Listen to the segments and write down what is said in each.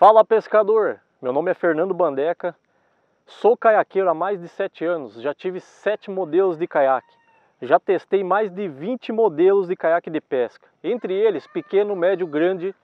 Fala pescador, meu nome é Fernando Bandeca, sou caiaqueiro há mais de 7 anos, já tive 7 modelos de caiaque, já testei mais de 20 modelos de caiaque de pesca, entre eles pequeno, médio, grande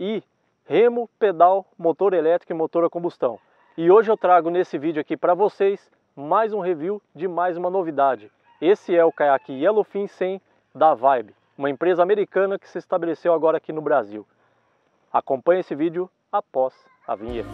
e remo, pedal, motor elétrico e motor a combustão. E hoje eu trago nesse vídeo aqui para vocês mais um review de mais uma novidade. Esse é o caiaque Yellowfin 100 da Vibe, uma empresa americana que se estabeleceu agora aqui no Brasil. Acompanhe esse vídeo após a vinheta.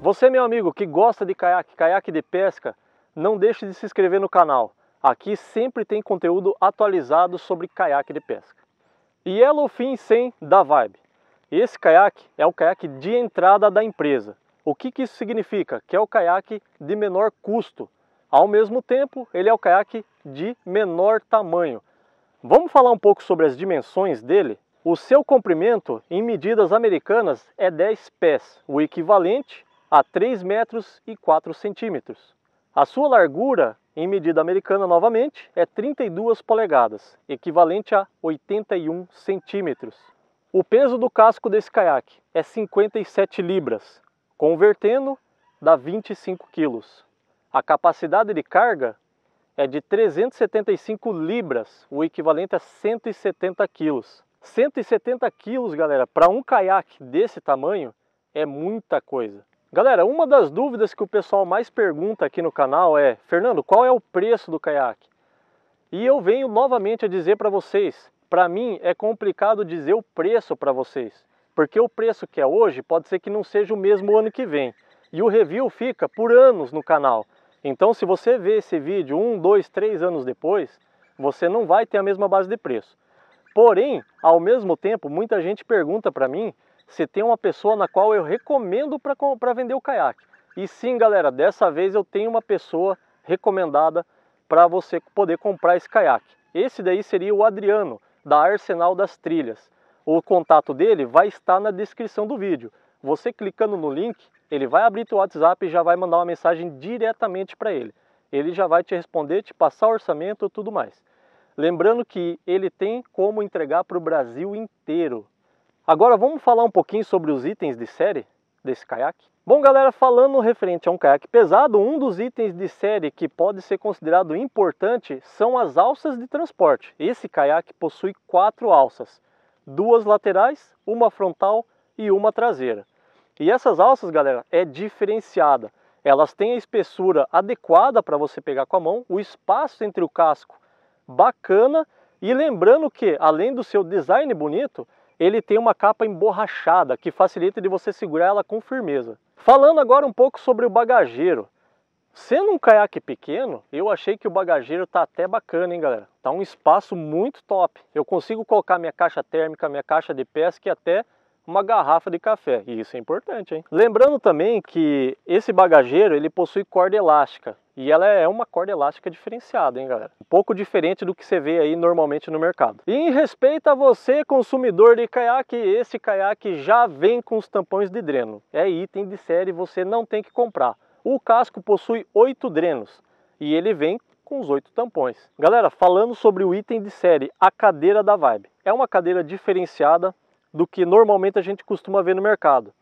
Você, meu amigo, que gosta de caiaque, caiaque de pesca, não deixe de se inscrever no canal. Aqui sempre tem conteúdo atualizado sobre caiaque de pesca. E Yellowfin 100 da Vibe. Esse caiaque é o caiaque de entrada da empresa. O que, que isso significa? Que é o caiaque de menor custo ao mesmo tempo, ele é o caiaque de menor tamanho. Vamos falar um pouco sobre as dimensões dele? O seu comprimento, em medidas americanas, é 10 pés, o equivalente a 3 metros e 4 centímetros. A sua largura, em medida americana novamente, é 32 polegadas, equivalente a 81 centímetros. O peso do casco desse caiaque é 57 libras, convertendo dá 25 quilos. A capacidade de carga é de 375 libras, o equivalente a 170 quilos. 170 quilos, galera, para um caiaque desse tamanho é muita coisa. Galera, uma das dúvidas que o pessoal mais pergunta aqui no canal é: Fernando, qual é o preço do caiaque? E eu venho novamente a dizer para vocês: para mim é complicado dizer o preço para vocês, porque o preço que é hoje pode ser que não seja o mesmo ano que vem. E o review fica por anos no canal. Então, se você vê esse vídeo um, dois, três anos depois, você não vai ter a mesma base de preço. Porém, ao mesmo tempo, muita gente pergunta para mim se tem uma pessoa na qual eu recomendo para vender o caiaque. E sim, galera, dessa vez eu tenho uma pessoa recomendada para você poder comprar esse caiaque. Esse daí seria o Adriano, da Arsenal das Trilhas. O contato dele vai estar na descrição do vídeo. Você clicando no link, ele vai abrir teu WhatsApp e já vai mandar uma mensagem diretamente para ele. Ele já vai te responder, te passar o orçamento e tudo mais. Lembrando que ele tem como entregar para o Brasil inteiro. Agora vamos falar um pouquinho sobre os itens de série desse caiaque? Bom, galera, falando referente a um caiaque pesado, um dos itens de série que pode ser considerado importante são as alças de transporte. Esse caiaque possui quatro alças, duas laterais, uma frontal e uma traseira. E essas alças, galera, é diferenciada. Elas têm a espessura adequada para você pegar com a mão, o espaço entre o casco bacana e lembrando que, além do seu design bonito, ele tem uma capa emborrachada que facilita de você segurar ela com firmeza. Falando agora um pouco sobre o bagageiro. Sendo um caiaque pequeno, eu achei que o bagageiro tá até bacana, hein, galera? Tá um espaço muito top. Eu consigo colocar minha caixa térmica, minha caixa de pesca e até uma garrafa de café. E isso é importante, hein? Lembrando também que esse bagageiro ele possui corda elástica. E ela é uma corda elástica diferenciada, hein, galera? Um pouco diferente do que você vê aí normalmente no mercado. E em respeito a você, consumidor de caiaque, esse caiaque já vem com os tampões de dreno. É item de série, você não tem que comprar. O casco possui oito drenos e ele vem com os oito tampões. Galera, falando sobre o item de série, a cadeira da Vibe. É uma cadeira diferenciada, do que normalmente a gente costuma ver no mercado.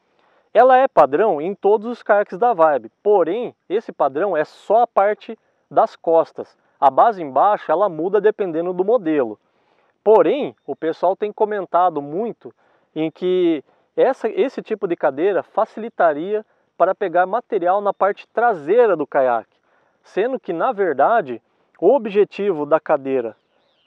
Ela é padrão em todos os caiaques da Vibe, porém esse padrão é só a parte das costas. A base embaixo ela muda dependendo do modelo. Porém, o pessoal tem comentado muito em que essa, esse tipo de cadeira facilitaria para pegar material na parte traseira do caiaque, sendo que na verdade o objetivo da cadeira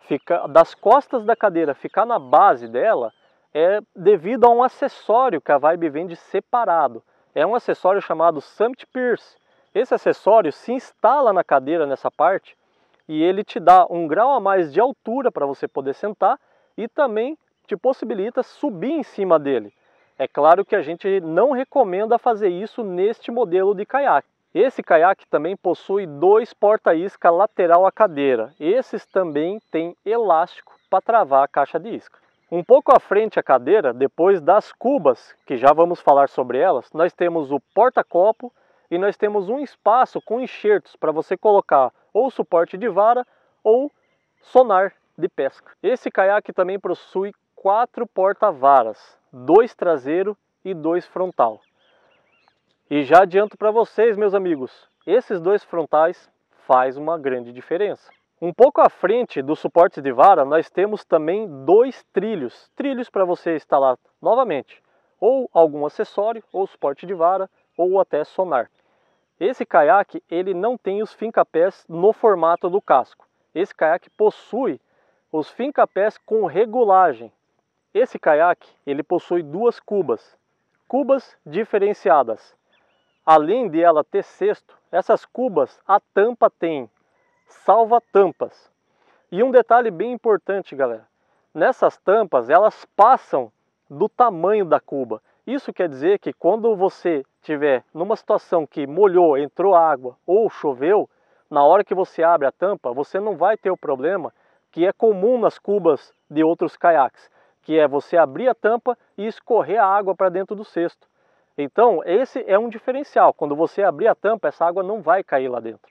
fica, das costas da cadeira ficar na base dela é devido a um acessório que a Vibe vende separado. É um acessório chamado Summit Pierce. Esse acessório se instala na cadeira nessa parte e ele te dá um grau a mais de altura para você poder sentar e também te possibilita subir em cima dele. É claro que a gente não recomenda fazer isso neste modelo de caiaque. Esse caiaque também possui dois porta-isca lateral à cadeira. Esses também têm elástico para travar a caixa de isca. Um pouco à frente a cadeira, depois das cubas, que já vamos falar sobre elas, nós temos o porta-copo e nós temos um espaço com enxertos para você colocar ou suporte de vara ou sonar de pesca. Esse caiaque também possui quatro porta-varas, dois traseiro e dois frontal. E já adianto para vocês, meus amigos, esses dois frontais faz uma grande diferença. Um pouco à frente do suporte de vara, nós temos também dois trilhos. Trilhos para você instalar novamente ou algum acessório, ou suporte de vara, ou até sonar. Esse caiaque, ele não tem os fincapés no formato do casco. Esse caiaque possui os fincapés com regulagem. Esse caiaque, ele possui duas cubas, cubas diferenciadas. Além de ela ter cesto, essas cubas, a tampa tem salva tampas. E um detalhe bem importante, galera. Nessas tampas, elas passam do tamanho da cuba. Isso quer dizer que quando você tiver numa situação que molhou, entrou água ou choveu, na hora que você abre a tampa, você não vai ter o problema que é comum nas cubas de outros caiaques, que é você abrir a tampa e escorrer a água para dentro do cesto. Então, esse é um diferencial. Quando você abrir a tampa, essa água não vai cair lá dentro.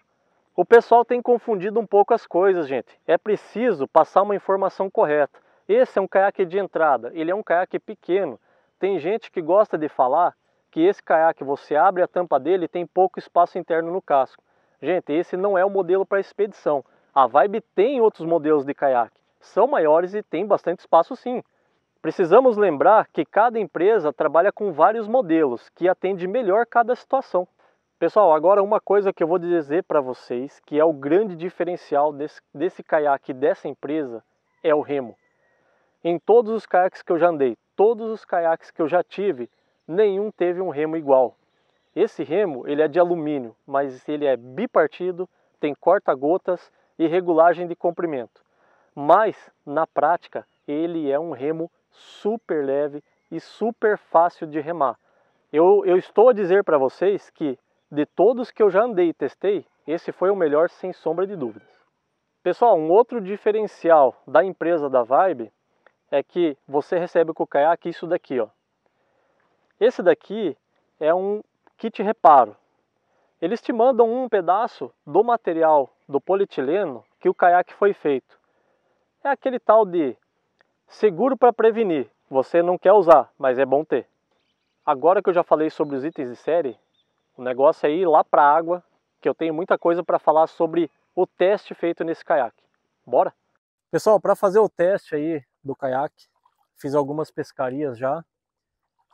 O pessoal tem confundido um pouco as coisas, gente. É preciso passar uma informação correta. Esse é um caiaque de entrada, ele é um caiaque pequeno. Tem gente que gosta de falar que esse caiaque você abre a tampa dele e tem pouco espaço interno no casco. Gente, esse não é o modelo para expedição. A Vibe tem outros modelos de caiaque, são maiores e tem bastante espaço sim. Precisamos lembrar que cada empresa trabalha com vários modelos que atende melhor cada situação. Pessoal, agora uma coisa que eu vou dizer para vocês, que é o grande diferencial desse, desse caiaque dessa empresa, é o remo. Em todos os caiaques que eu já andei, todos os caiaques que eu já tive, nenhum teve um remo igual. Esse remo, ele é de alumínio, mas ele é bipartido, tem corta-gotas e regulagem de comprimento. Mas, na prática, ele é um remo super leve e super fácil de remar. Eu, eu estou a dizer para vocês que de todos que eu já andei e testei, esse foi o melhor sem sombra de dúvidas. Pessoal, um outro diferencial da empresa da Vibe é que você recebe com o caiaque isso daqui, ó. Esse daqui é um kit reparo. Eles te mandam um pedaço do material do polietileno que o caiaque foi feito. É aquele tal de seguro para prevenir. Você não quer usar, mas é bom ter. Agora que eu já falei sobre os itens de série, o negócio é ir lá para a água, que eu tenho muita coisa para falar sobre o teste feito nesse caiaque. Bora? Pessoal, para fazer o teste aí do caiaque, fiz algumas pescarias já.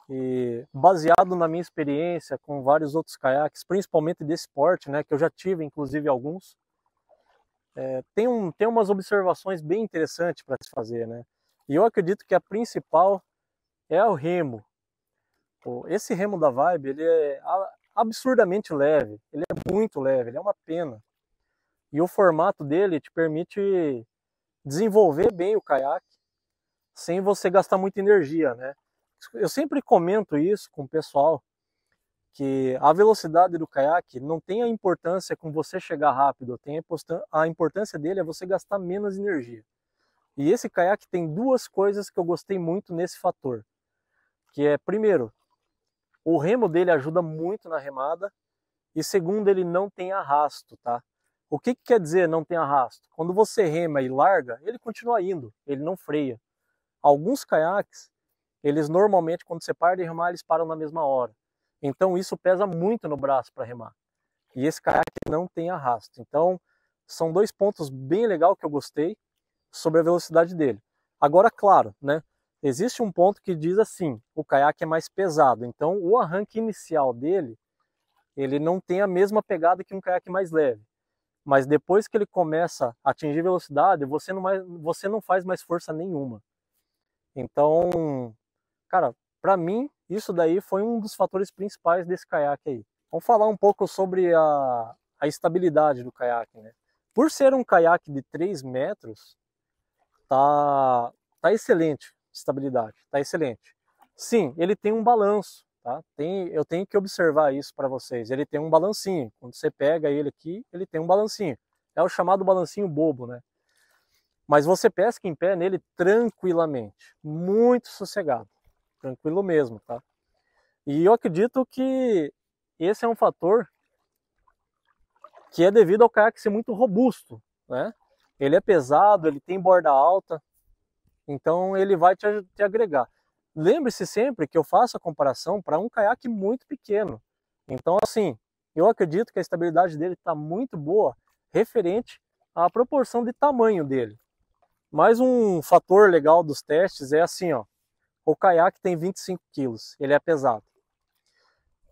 E baseado na minha experiência com vários outros caiaques, principalmente desse porte, né, que eu já tive inclusive alguns, é, tem, um, tem umas observações bem interessantes para se fazer. Né? E eu acredito que a principal é o remo. Esse remo da Vibe ele é absurdamente leve. Ele é muito leve, ele é uma pena. E o formato dele te permite desenvolver bem o caiaque sem você gastar muita energia, né? Eu sempre comento isso com o pessoal que a velocidade do caiaque não tem a importância com você chegar rápido, tem a importância dele é você gastar menos energia. E esse caiaque tem duas coisas que eu gostei muito nesse fator, que é primeiro, o remo dele ajuda muito na remada e segundo ele não tem arrasto, tá? O que, que quer dizer não tem arrasto? Quando você rema e larga, ele continua indo, ele não freia. Alguns caiaques, eles normalmente quando você para de remar, eles param na mesma hora. Então isso pesa muito no braço para remar. E esse caiaque não tem arrasto. Então são dois pontos bem legal que eu gostei sobre a velocidade dele. Agora, claro, né? Existe um ponto que diz assim, o caiaque é mais pesado, então o arranque inicial dele, ele não tem a mesma pegada que um caiaque mais leve. Mas depois que ele começa a atingir velocidade, você não, mais, você não faz mais força nenhuma. Então, cara, para mim, isso daí foi um dos fatores principais desse caiaque aí. Vamos falar um pouco sobre a, a estabilidade do caiaque, né? Por ser um caiaque de 3 metros, tá, tá excelente estabilidade. Está excelente. Sim, ele tem um balanço. Tá? Tem, eu tenho que observar isso para vocês. Ele tem um balancinho. Quando você pega ele aqui, ele tem um balancinho. É o chamado balancinho bobo, né? Mas você pesca em pé nele tranquilamente, muito sossegado, tranquilo mesmo, tá? E eu acredito que esse é um fator que é devido ao caiaque ser muito robusto, né? Ele é pesado, ele tem borda alta, então ele vai te, te agregar. Lembre-se sempre que eu faço a comparação para um caiaque muito pequeno. Então, assim, eu acredito que a estabilidade dele está muito boa referente à proporção de tamanho dele. Mais um fator legal dos testes é assim, ó. O caiaque tem 25 quilos, ele é pesado.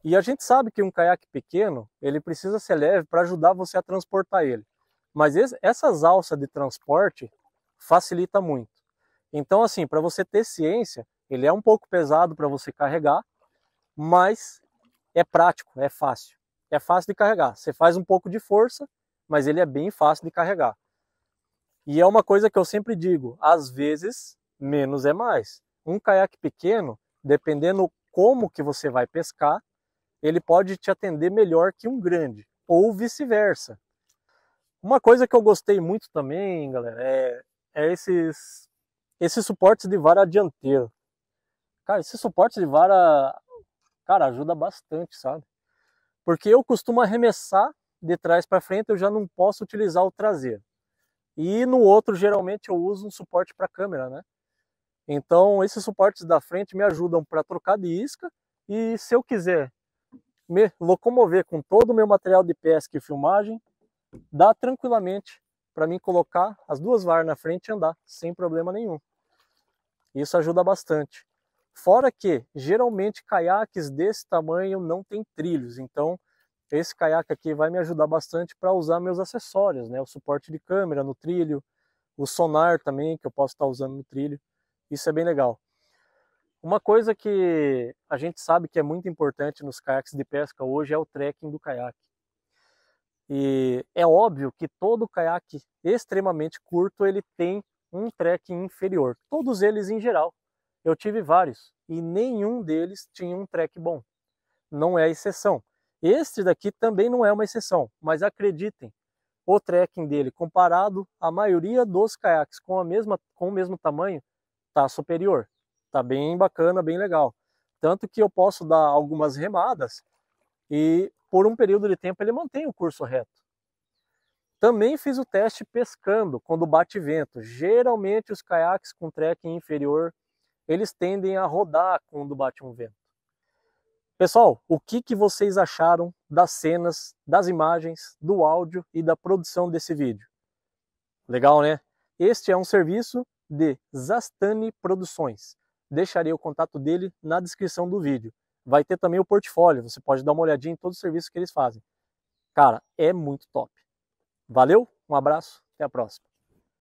E a gente sabe que um caiaque pequeno, ele precisa ser leve para ajudar você a transportar ele. Mas esse, essas alças de transporte facilita muito. Então, assim, para você ter ciência, ele é um pouco pesado para você carregar, mas é prático, é fácil. É fácil de carregar. Você faz um pouco de força, mas ele é bem fácil de carregar. E é uma coisa que eu sempre digo: às vezes, menos é mais. Um caiaque pequeno, dependendo como que você vai pescar, ele pode te atender melhor que um grande, ou vice-versa. Uma coisa que eu gostei muito também, galera, é, é esses esses suportes de vara dianteiro. Cara, esses suportes de vara, cara, ajuda bastante, sabe? Porque eu costumo arremessar de trás para frente, eu já não posso utilizar o traseiro. E no outro, geralmente, eu uso um suporte para câmera, né? Então, esses suportes da frente me ajudam para trocar de isca e se eu quiser me locomover com todo o meu material de pesca e filmagem, dá tranquilamente para mim colocar as duas varas na frente e andar sem problema nenhum. Isso ajuda bastante. Fora que, geralmente, caiaques desse tamanho não tem trilhos, então esse caiaque aqui vai me ajudar bastante para usar meus acessórios, né? O suporte de câmera no trilho, o sonar também que eu posso estar tá usando no trilho. Isso é bem legal. Uma coisa que a gente sabe que é muito importante nos caiaques de pesca hoje é o trekking do caiaque. E é óbvio que todo caiaque extremamente curto ele tem um trekking inferior. Todos eles em geral. Eu tive vários e nenhum deles tinha um trek bom. Não é exceção. Este daqui também não é uma exceção, mas acreditem, o trekking dele comparado à maioria dos caiaques com a mesma com o mesmo tamanho está superior. está bem bacana, bem legal. Tanto que eu posso dar algumas remadas e por um período de tempo ele mantém o curso reto. Também fiz o teste pescando, quando bate vento. Geralmente os caiaques com trekking inferior, eles tendem a rodar quando bate um vento. Pessoal, o que, que vocês acharam das cenas, das imagens, do áudio e da produção desse vídeo? Legal, né? Este é um serviço de Zastani Produções. Deixarei o contato dele na descrição do vídeo. Vai ter também o portfólio, você pode dar uma olhadinha em todos os serviços que eles fazem. Cara, é muito top. Valeu, um abraço, até a próxima.